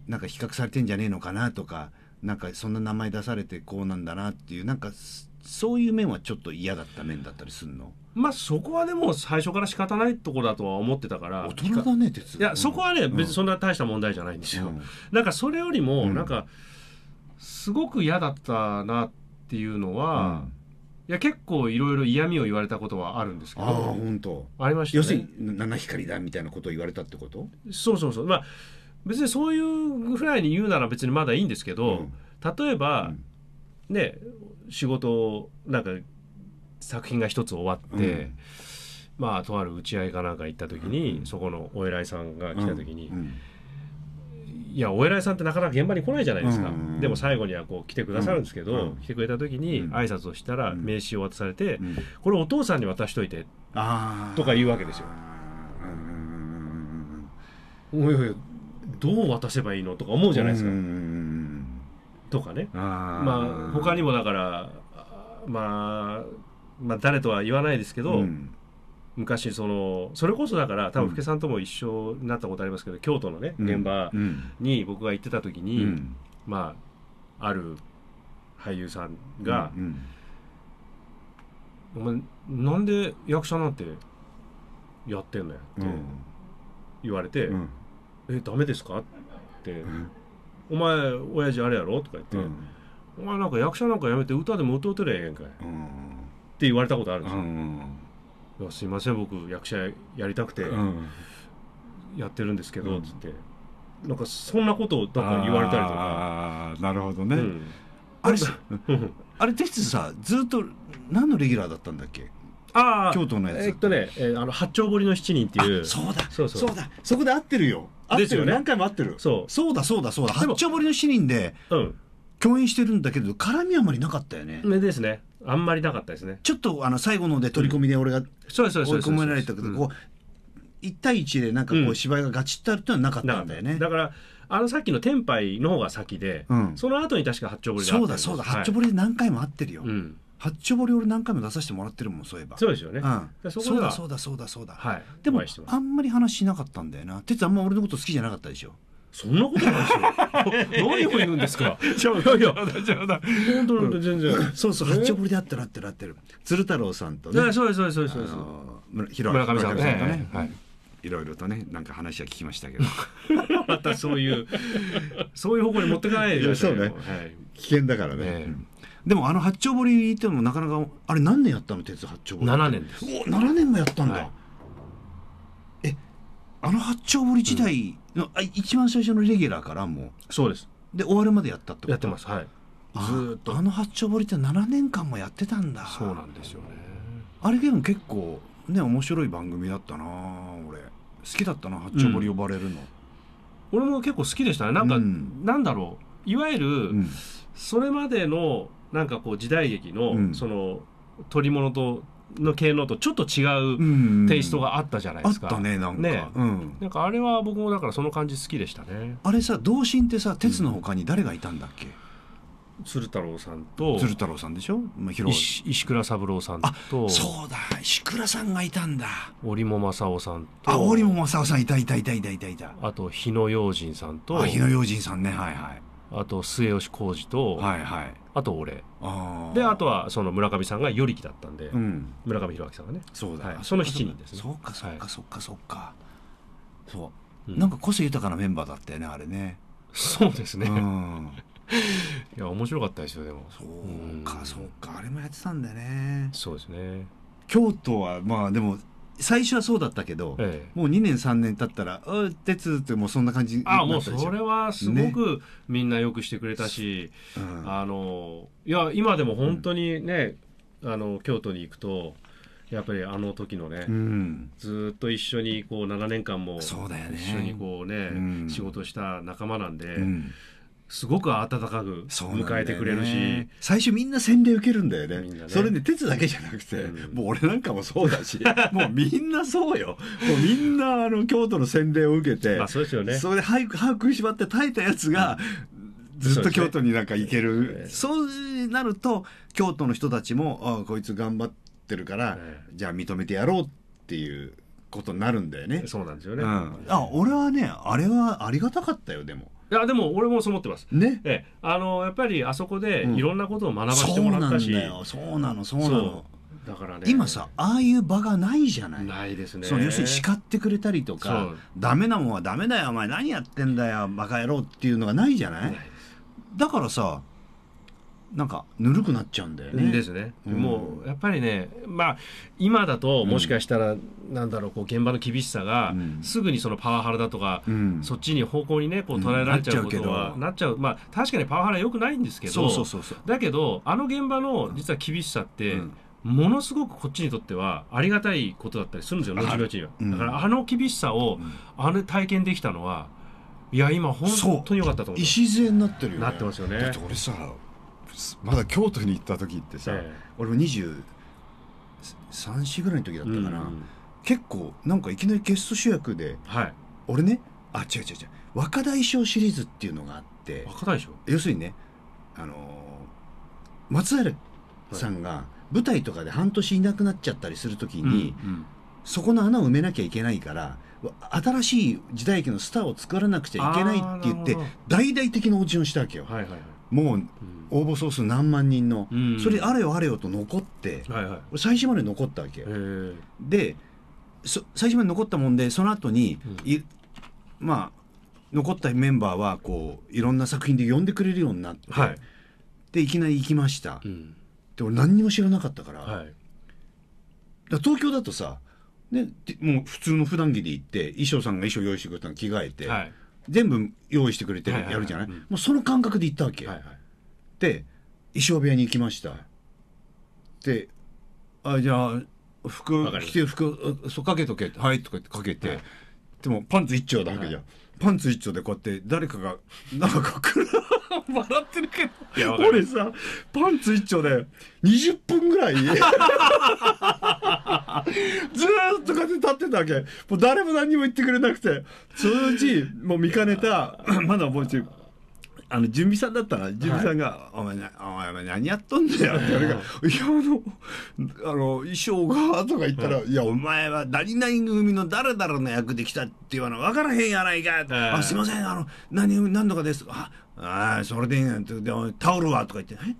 なんか比較されてんじゃねえのかなとかなんかそんな名前出されてこうなんだなっていうなんかそういう面はちょっと嫌だった面だったりするのまあそこはでも最初から仕方ないとこだとは思ってたから大人だね哲いやそこはね、別にそんな大した問題じゃないんですよ、うん、なんかそれよりもなんか、うんすごく嫌だったなっていうのは、いや結構いろいろ嫌味を言われたことはあるんですけどあ本当ありました、ね、要するに七光だみたいなことを言われたってことそうそうそうまあ別にそういうぐらいに言うなら別にまだいいんですけど、うん、例えば、うん、ね仕事なんか作品が一つ終わって、うん、まあとある打ち合いかなんか行った時に、そこのお偉いさんが来た時に「いやお偉いさんってなかなか現場に来ないじゃないですか、うんうん、でも最後にはこう来てくださるんですけど、うんうん、来てくれた時に挨拶をしたら名刺を渡されて、うん、これお父さんに渡しといてとか言うわけですよ。おいおいどう渡せばいいのとか思うじゃないですか。とかねまあ他にもだからまあ、まあ、誰とは言わないですけど、うん昔そのそれこそだから多分福家さんとも一緒になったことありますけど、うん、京都のね現場に僕が行ってた時に、うん、まあある俳優さんが「お前なんで役者なんてやってんのや」って言われて「えダメですか?」って「お前親父あれやろ?」とか言って「お前なんか役者なんかやめて歌でも歌うてりゃええんかい」って言われたことあるんですよ。やすいません僕役者やりたくてやってるんですけど、うん、つってなんかそんなことをだから言われたりとかああなるほどね、うん、あれ あれ哲さずっと何のレギュラーだったんだっけああ京都のやつえっとね、えー、あの八丁堀の七人っていうそうだそうそうそうだそこで合ってるよ合ってるよ、ね、何回も合ってるそうそうだそうだそうだ八丁堀の七人で、うん、共演してるんだけど絡みあまりなかったよね。ですね。あんまりなかったですねちょっとあの最後ので取り込みで俺が追い込められたけどこう1対1でなんかこう芝居がガチッとあるってのはなかったんだよね、だからあのさっきの天杯の方が先で、うん、その後に確か八丁堀がそうだそうだ、八丁堀で何回も会ってるよ、うん八丁堀俺何回も出させてもらってるもんそういえばそうですよね、うん、そそうだそうだそうだそうだ、はい、でもあんまり話しなかったんだよなてつあんま俺のこと好きじゃなかったでしょそんなことないですよ。何を言うんですか。いやいや、本当全然。そうそう、八丁堀であってるってなってる。鶴太郎さんとね。そうですそうですそうです村上さんとね。い。ろいろとねなんか話は聞きましたけど またそういうそういう方向に持ってかないでくだそうね、危険だからね、でもあの八丁堀ってもなかなかあれ何年やったの鉄八丁堀7年ですお7年もやったんだ、えあの八丁堀時代、一番最初のレギュラーからもそうですで終わるまでやったってことやってますはいずっとあの八丁堀って7年間もやってたんだそうなんですよねあれでも結構ね面白い番組だったな俺好きだったな八丁堀呼ばれるの、うん、俺も結構好きでしたねなんか、うん、なんだろういわゆる、うん、それまでのなんかこう時代劇の、その取り物との系のとちょっと違うテイストがあったじゃないですか。うんあったねなんか、ねうん、なんかあれは僕もだからその感じ好きでしたね。あれさ童心ってさ鉄のほかに誰がいたんだっけ、鶴太郎さんと鶴太郎さんでしょ、まあ、石石倉三郎さんとそうだ石倉さんがいたんだ織茂正夫さんとあ織茂正夫さんいたいたいたいたいたいたあと日野洋人さんとあ日野洋人さんねはいはいあと末吉浩二とはいはいあと俺であとはその村上さんが与力だったんで、うん、村上弘明さんがねそうだ、はい、その7人ですねそうかそうかそうかそうか、そう、うん、なんか個性豊かなメンバーだったよねあれねそうですね、うん、いや面白かったですよでもそうかそうかあれもやってたんだねそうですね京都はまあでも最初はそうだったけど、ええ、もう2年3年経ったら「うっ鉄」つ」ってもうそんな感じああもうそれはすごくみんなよくしてくれたし、ねうん、あのいや今でも本当にね、うん、あの京都に行くとやっぱりあの時のね、うん、ずっと一緒にこう7年間も一緒にこうね、ねうん、仕事した仲間なんで。うんすごく温かく迎えてくれるし、ね、最初みんな洗礼受けるんだよね、ね、それで鉄だけじゃなくて、うん、もう俺なんかもそうだし もうみんなそうよもうみんなあの京都の洗礼を受けて、あ、そうですよねそれで歯食いしばって耐えたやつが、うんずっと京都になんか行けるそう、ね,、なると京都の人たちもあこいつ頑張ってるから、ね、じゃあ認めてやろうっていうことになるんだよねそうなんですよね、うん、あ俺はねあれはありがたかったよでもいやでも俺もそう思ってます。ね。えあのやっぱりあそこでいろんなことを学ばせてもらったし、うん、そうなのそうなの。だからね、今さああいう場がないじゃないないですねそう要するに叱ってくれたりとかダメなもんはダメだよお前何やってんだよバカ野郎っていうのがないじゃないだからさなんかぬるくなっちゃうんだよね。ですね。うん、もうやっぱりね、まあ今だともしかしたら、なんだろうこう現場の厳しさが、すぐにそのパワハラだとか、うん、そっちに方向にねこう捉えられちゃうことは、なっちゃうまあ確かにパワハラよくないんですけど、そそそうううだけどあの現場の実は厳しさって。うんものすごくこっちにとってはありがたいことだったりするんですよ、後々は、うん、だからあの厳しさを、うん、あの体験できたのは、いや、今、本当に良かったと思う。礎になってるよ、ね、なってますよね。だって俺さまだ京都に行った時ってさ、ええ、俺も23歳ぐらいの時だったから、うん、結構なんかいきなりゲスト主役で、はい、俺ねあ違う違う違う若大将シリーズっていうのがあって若大将要するにねあのー、松平さんが舞台とかで半年いなくなっちゃったりする時に、そこの穴を埋めなきゃいけないから新しい時代劇のスターを作らなくちゃいけないって言って大々的なオーディションしたわけよ。はいはいはいもう応募総数何万人の、うん、それあれよあれよと残って、はいはい、最初まで残ったわけでで最初まで残ったもんでその後に、うん、まあ残ったメンバーはこういろんな作品で呼んでくれるようになって、はい、でいきなり行きました、うん、で俺何にも知らなかったからはい、だ東京だとさ、ね、もう普通の普段着で行って衣装さんが衣装用意してくれたの着替えて。はい全部用意してくれてやるじゃない,、もうその感覚で行ったわけ、はいはい、で衣装部屋に行きましたであじゃあ服着て服そっかけとけはいとかってかけて、はい、でもパンツ一丁だわけじゃん、はいパンツ一丁でこうやって誰かがなんかくら笑ってるけどいや俺さパンツ一丁で20分ぐらい ずーっとこって立ってたわけもう誰も何も言ってくれなくてそのうちもう見かねたまだ覚えてるあの準備さんだったら準備さんが「お前お前何やっとんだよ」って言われら「いやあのあの衣装が」とか言ったら「いやお前は何々組の誰々の役で来たって言わな分からへんやないか」あすいませんあの何何度かです」ああそれでいいなんて「タオルは?」とか言って「え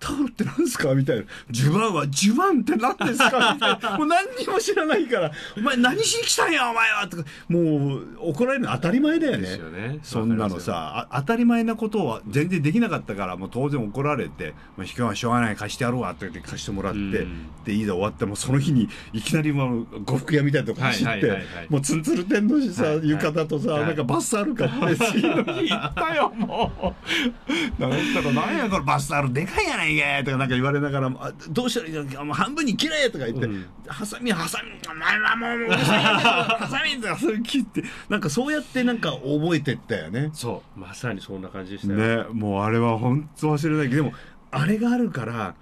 タオルって何ですかみたいな。ジュバンは、ジュバンって何ですかみたいな。もう何にも知らないから、お前何しに来たんや、お前はとか、もう怒られるの当たり前だよね。よねそんなのさ、当たり前なことは全然できなかったから、もう当然怒られて、まあ、引くはしょうがない、貸してやろうわって言って貸してもらって、で、いざ終わってもその日にいきなりもう呉服屋みたいなとこ走って、もうツンツル天のしさ、浴衣とさ、なんかバスあるかって、次の日行ったよ、もう。なんだろ、やこれバスある、でかいやないないげとかなんか言われながらあどうしたらいいのもう半分に切れとか言って、はさハサミハサミお前はもううるさいハサミとかそういう切ってなんかそうやってなんか覚えてったよねそうまさにそんな感じでしたねもうあれは本当忘れないけどでもあれがあるから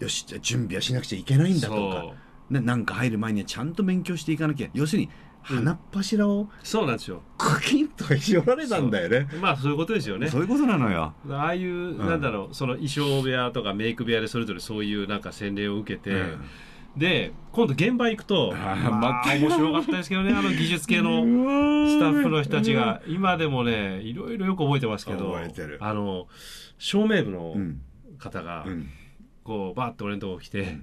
よしじゃ準備はしなくちゃいけないんだとかね、なんか入る前にはちゃんと勉強していかなきゃ要するに鼻っ柱を、そうなんですよコキンといられたんだよねまあそういうことですよねそういうことなのよああいう、うん、なんだろうその衣装部屋とかメイク部屋でそれぞれそういうなんか洗礼を受けて、うんで今度現場行くとま面白かったですけどねあの技術系の スタッフの人たちが今でもねいろいろよく覚えてますけどあの照明部の方が、こうバーッと俺のとこ来て、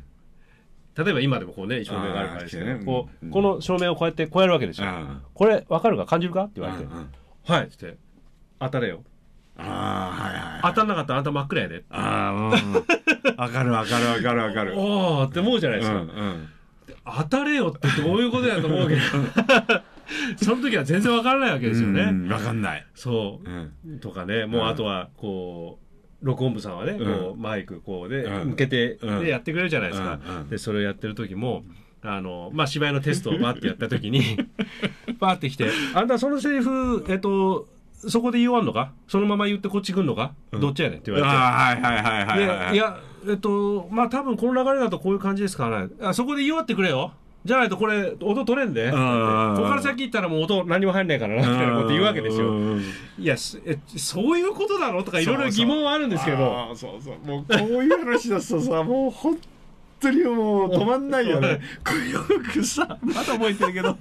例えば今でもこうね照明があるからですけど、ね、こう、うん、この照明をこうやってこうやるわけでしょ、うこれ分かるか感じるかって言われて、はいって当たれよああ、はい、はいはい、当たんなかったらあんた真っ暗やでああもう分かるわかるわかるわかるおおって思うじゃないですか、うんうん、当たれよってどういうことやと思うけど その時は全然わからないわけですよね。うん、かんない。そう、うん、とかね、もうあとは、こう、録音部さんはね、こうマイクこうで、向けて、でやってくれるじゃないですか、でそれをやってる時もあの、まあ、芝居のテストをバッてやった時に バッって来て「あんたそのセリフえっとそこで言わんのかそのまま言ってこっち来んのか、うん、どっちやねん」って言われて「はいはいはいい、やえっとまあ多分この流れだとこういう感じですから、ね、あそこで言わってくれよ」じゃないとこれ、音取れんで。ここから先行ったらもう音何も入んないからな、みたいなこと言うわけですよ。いや、そういうことなのとかいろいろ疑問はあるんですけど。そうそう。もうこういう話だとさ、もう本当にもう止まんないよねよくさまだ覚えてるけど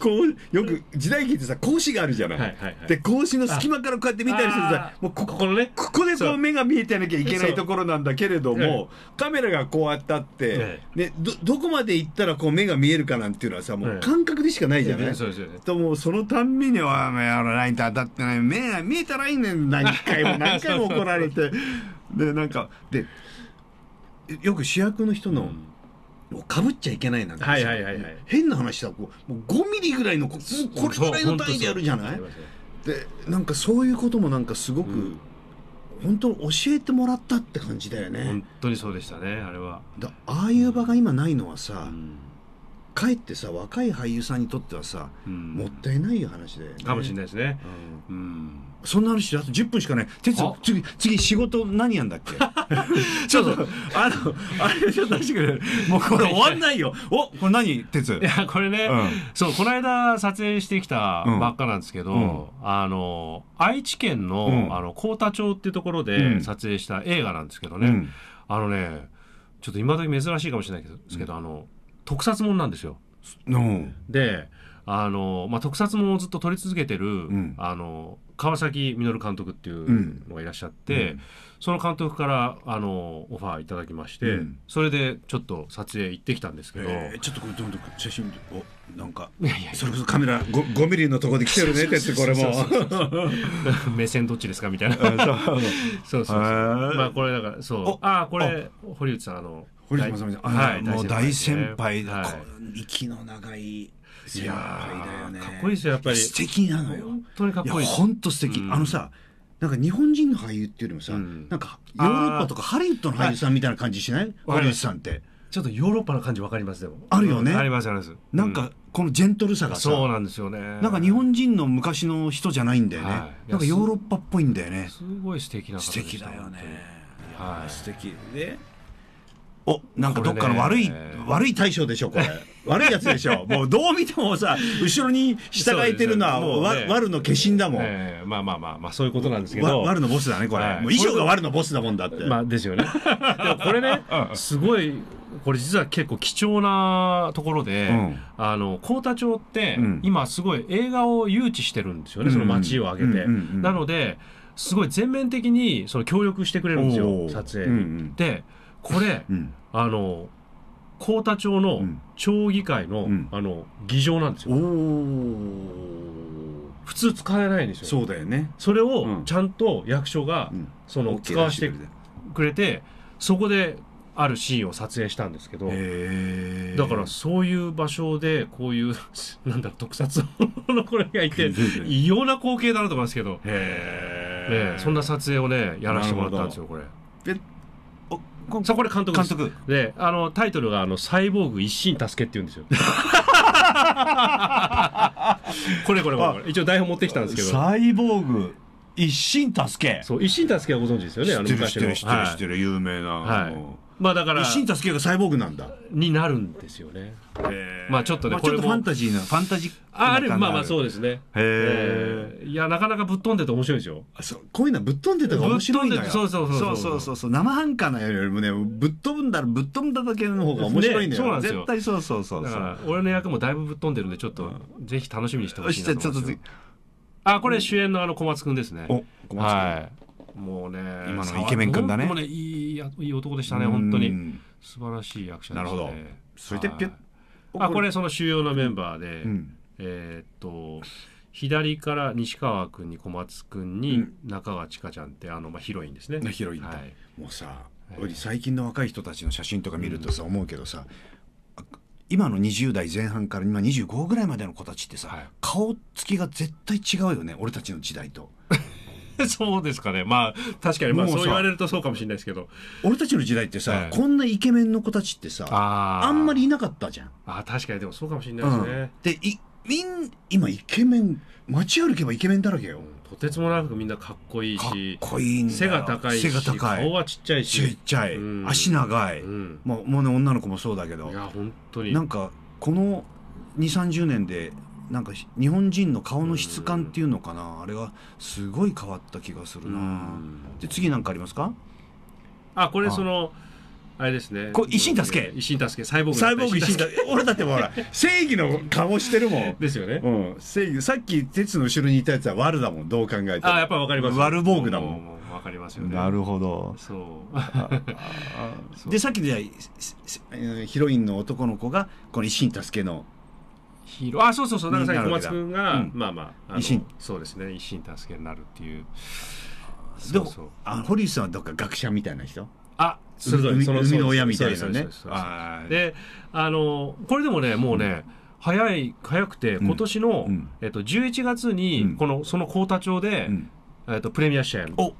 こうよく時代劇ってさ格子があるじゃないはいはいはい、で格子の隙間からこうやって見たりするとさもうここね、ここでこう目が見えてなきゃいけないところなんだけれども、カメラがこうやってあって、ね、どどこまで行ったらこう目が見えるかなんていうのはさもう感覚でしかないじゃない、そうですねともうそのたんびに「おいライン当たってない目が見えたらいいねん」何回も何回も怒られて でなんかでよく主役の人の、もうかぶっちゃいけないなんて、はいはいはいはい、変な話だこうもう5ミリぐらいのここれぐらいの単位でやるじゃないでなんかそういうこともなんかすごく、うん、本当教えてもらったって感じだよね本当にそうでしたねあれはだああいう場が今ないのはさ、うんかえってさ若い俳優さんにとってはさ、うん、もったいない話で、ね、かもしれないですね、うん、うん、そんな話あと10分しかない哲次次仕事何やんだっけ ちょっとあのあれちょっと出してくれもうこれ終わんないよおこれ何哲いやこれね、うん、そうこの間撮影してきたばっかなんですけど、あの愛知県のあの幸田町っていうところで撮影した映画なんですけどね、あのねちょっと今時珍しいかもしれないですけど、あの特撮もんなんですよ。であの、まあ、特撮もをずっと撮り続けてる、うん、あの川崎稔監督っていうのがいらっしゃって、うん、その監督からあのオファーいただきまして、うん、それでちょっと撮影行ってきたんですけど、えー、ちょっとこれどんどん写真おなんかそれこそカメラ 5, 5ミリのとこで来てるねってこれも 目線どっちですかみたいな そうそうそうまあこれだからそうああこれ堀内さんあの堀島さん、はい、もう大先輩だ、はい、息の長い先輩だよねかっこいいですよやっぱり素敵なのよ本当にかっこいい本当素敵、うん、あのさなんか日本人の俳優っていうよりもさ、うん、なんかヨーロッパとかハリウッドの俳優さんみたいな感じしないハリウッドさんってちょっとヨーロッパの感じわかりますでもあるよね、うん、ありますありますなんか、このジェントルさがさそうなんですよねなんか日本人の昔の人じゃないんだよね、はい、なんかヨーロッパっぽいんだよねすごい素敵な素敵だよねはい、素敵でおなんかどっかの悪い、悪い大将でしょこれ 悪いやつでしょもうどう見てもさ後ろに従えてるのは、ね、わ、ね、悪の化身だもん、えー、まあまあまあまあそういうことなんですけど悪のボスだねこれ、はい、もう衣装が悪のボスだもんだってまあですよね でもこれねすごいこれ実は結構貴重なところで、うん、あの幸田町って、今すごい映画を誘致してるんですよね、うん、その町を挙げて、うんうんうん、なのですごい全面的にその協力してくれるんですよ撮影、うんうん、でこれ、うん、あの幸田町の町議会の、うん、あの議場なんですよ。普通使えないんですよ。そうだよね。それをちゃんと役所が、うん、その使わせてくれて、そこであるシーンを撮影したんですけど、だからそういう場所でこういう なんだ特撮のこれがいて異様な光景だなと思いますけど、ね、そんな撮影をねやらせてもらったんですよこれ。そこで監督です監督であのタイトルがあの「サイボーグ一心助け」って言うんですよ これこれこれ一応台本持ってきたんですけどサイボーグ一心助けそう一心助けはご存知ですよねあの昔の知ってる知ってる知ってる有名な、はい、はいまあだから新助けがサイボーグなんだになるんですよねまあちょっとね、これもファンタジーなファンタジーあるまあまあそうですねへえいやなかなかぶっ飛んでて面白いですよそうこういうのはぶっ飛んでたが面白いんだよそうそうそうそうそうそう生半可なよりもねぶっ飛ぶんだらぶっ飛んだだけの方が面白いんだよ,、ね、そうなん絶対そうそうそうだから俺の役もだいぶぶっ飛んでるんでちょっと、ぜひ楽しみにしてほしいすあこれ主演のあの小松君ですね、お小松君、もうね今のイケメン君だねもねいいいい男でしたね本当に素晴らしい役者でしね、なるほどそれでピュあこれその主要なメンバーで、うん、えー、っと左から西川君に小松君に中川千佳ちゃんってあの、まあ、ヒロインですね。ヒロイン、はい、もうさ、はい、最近の若い人たちの写真とか見るとさ、思うけどさ、うん、今の20代前半から今25ぐらいまでの子たちってさ、はい、顔つきが絶対違うよね俺たちの時代と。そうですかね。まあ、確かに、まあ、そう言われるとそうかもしれないですけど。俺たちの時代ってさ、はい、こんなイケメンの子たちってさ、あんまりいなかったじゃん。あ確かに、でもそうかもしれないですね。うん、で、い、みん、今イケメン、街歩けばイケメンだらけよ。とてつもなくみんなかっこいいし、かっこいい背が高いし、背が高い顔はちっちゃいし。ちっちゃい。うん、足長い。うん、まあ、もうね、女の子もそうだけど。いや、本当に。なんか、この2、30年で、なんか日本人の顔の質感っていうのかなあれはすごい変わった気がするなで次何かありますかあこれそのあれですねこ維新助け維新助けサイボーグサイボーグ維新助け 俺だってほら正義の顔してるもんですよね、うん、正義さっき鉄の後ろにいたやつは悪だもんどう考えてもあやっぱ分かります悪防具だもんわかりますよねなるほどそうでさっきでヒロインの男の子がこの維新助けのヒーローあそうそうそうなんかさ小松くんが、うん、まあまあ維新そうですね維新助けになるっていうでもあ堀内さんはどっか学者みたいな人あ鋭いその海の親みたいなねであのこれでもねもうね、うん早い早くて今年の、うん、えっと、11月にこの、うん、その幸田町で、うん、えっと、プレミア試合お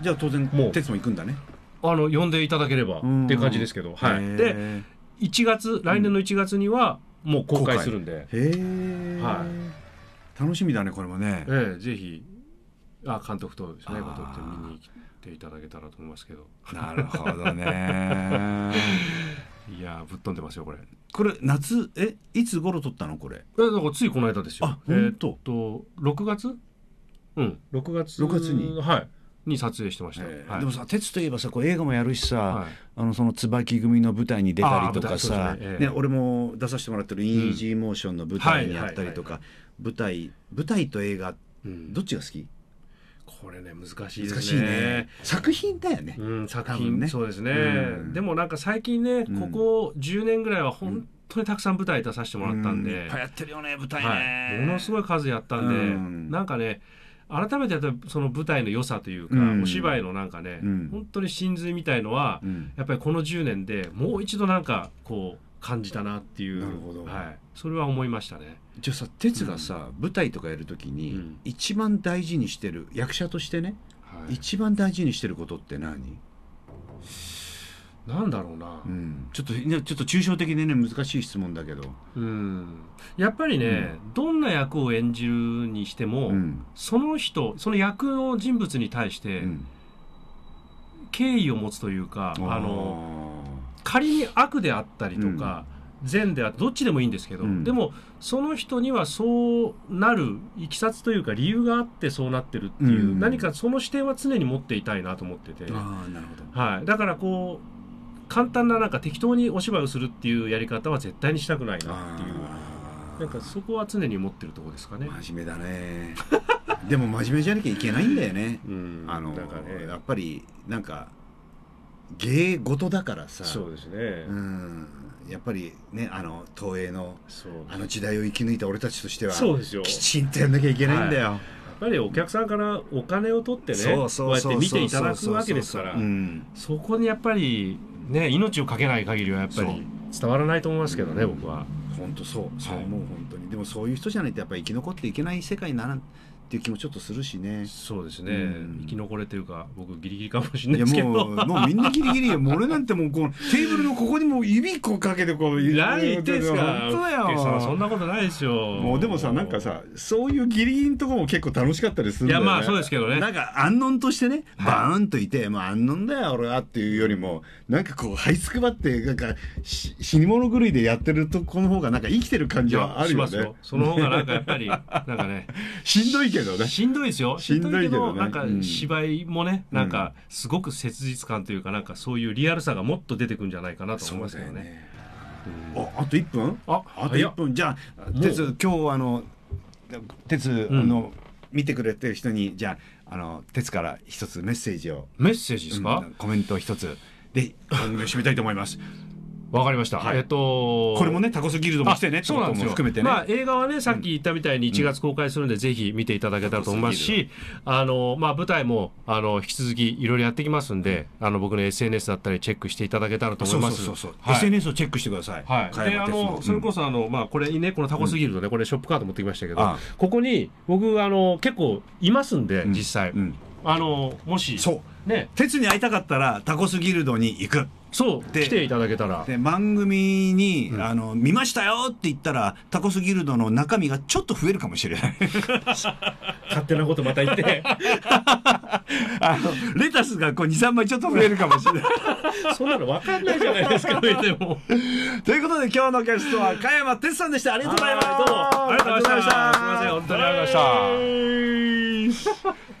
じゃあ当然もう鉄も行くんだねあの呼んでいただければっていう感じですけど、はい、で1月来年の1月には、もう公開するんで。へはい。楽しみだねこれもね。ええぜひあ監督とですねバトって見に来ていただけたらと思いますけど。なるほどね。いやぶっ飛んでますよこれ。これ夏えいつ頃撮ったのこれ？えなんかついこの間ですよ。あ本当。えー、と六月？うん6月。6月にはい。に撮影してました、えーはい、でもさ鉄といえばさこう映画もやるしさ、はい、あのその椿組の舞台に出たりとかさ、ねえーね、俺も出させてもらってるイージーモーションの舞台にやったりとか舞台舞台と映画、うん、どっちが好きこれね難しいですね、ね、作品だよね、うん、作品ねそうですね、うん、でもなんか最近ねここ10年ぐらいは本当にたくさん舞台出させてもらったんで、うん、やってるよね舞台ね、はい、ものすごい数やったんで、うん、なんかね改めてその舞台の良さというか、うん、お芝居のなんかね、うん、本当に真髄みたいのは、うん、やっぱりこの10年でもう一度なんかこう感じたなっていうなるほど、はい、それは思いましたね。じゃあさ哲がさ、舞台とかやるときに、一番大事にしてる役者としてね、はい、一番大事にしてることって何なんだろうな、うん、ちょっとちょっと抽象的でね難しい質問だけど、うん、やっぱりね、うん、どんな役を演じるにしても、その人その役の人物に対して、敬意を持つというかあの仮に悪であったりとか、善であってどっちでもいいんですけど、でもその人にはそうなるいきさつというか理由があってそうなってるっていう、何かその視点は常に持っていたいなと思ってて、はい、だからこう簡単ななんか適当にお芝居をするっていうやり方は絶対にしたくないなっていうなんかそこは常に持ってるとこですかね真面目だね でも真面目じゃなきゃいけないんだよね、うん、あの、ね、やっぱりなんか芸事だからさそうですねうんやっぱりねあの東映のあの時代を生き抜いた俺たちとしてはそうですよきちんとやんなきゃいけないんだよ、はい、やっぱりお客さんからお金を取ってねこうやって見ていただくわけですからそこにやっぱりね命をかけない限りはやっぱり伝わらないと思いますけどね僕は。本当そう、そう思う、本当にでもそういう人じゃないとやっぱり生き残っていけない世界にならっていう気もちょっとするしねそうですね、うん、生き残れというか僕ギリギリかもしれないですけどもうみんなギリギリよ俺なんてもうこう テーブルのここにも指こうかけてこう何言ってんすか本当よそんなことないでしょもうでもさなんかさそういうギリギリのところも結構楽しかったりするんだよ、ね、いやまあそうですけどねなんか安穏としてねバーンといて、まあ安穏だよ俺はっていうよりもなんかこう這いつくばってなんか死に物狂いでやってるとこの方がなんか生きてる感じはあるよねその方がなんかやっぱりなんかね しんどいけどどねしんどいですよしんどいけど、なんか芝居もね、なんかすごく切実感というかなんかそういうリアルさがもっと出てくんじゃないかなと思いますけどねああと1分ああと一分じゃあ哲今日あの哲あの、見てくれてる人にじゃああの鉄から一つメッセージをメッセージですか、コメント一つで番組を締めたいと思いますわかりました、はい、えっと、これもね、タコスギルドもしてね、そうなんですよ含めてね、まあ、映画はね、さっき言ったみたいに1月公開するんで、うん、ぜひ見ていただけたらと思いますし、あのまあ、舞台もあの引き続きいろいろやってきますんで、あの僕の SNS だったり、チェックしていただけたらと思います。そうそうそうそうはい、SNS をチェックしてください。はい、であの、それこそあの、まあ、これね、このタコスギルドね、これ、ショップカード持ってきましたけど、ああここに僕あの、結構いますんで、実際。うん、あのもしそうね、鉄に会いたかったらタコスギルドに行くそう来ていただけたらで番組に、うん、あの「見ましたよ!」って言ったらタコスギルドの中身がちょっと増えるかもしれない 勝手なことまた言って あのレタスがこう23枚ちょっと増えるかもしれない そんなの分かんないじゃないですか上てもということで今日のゲストは加山哲さんでしたありがとうございますどうもありがとうございましたすみません本当にありがとうございました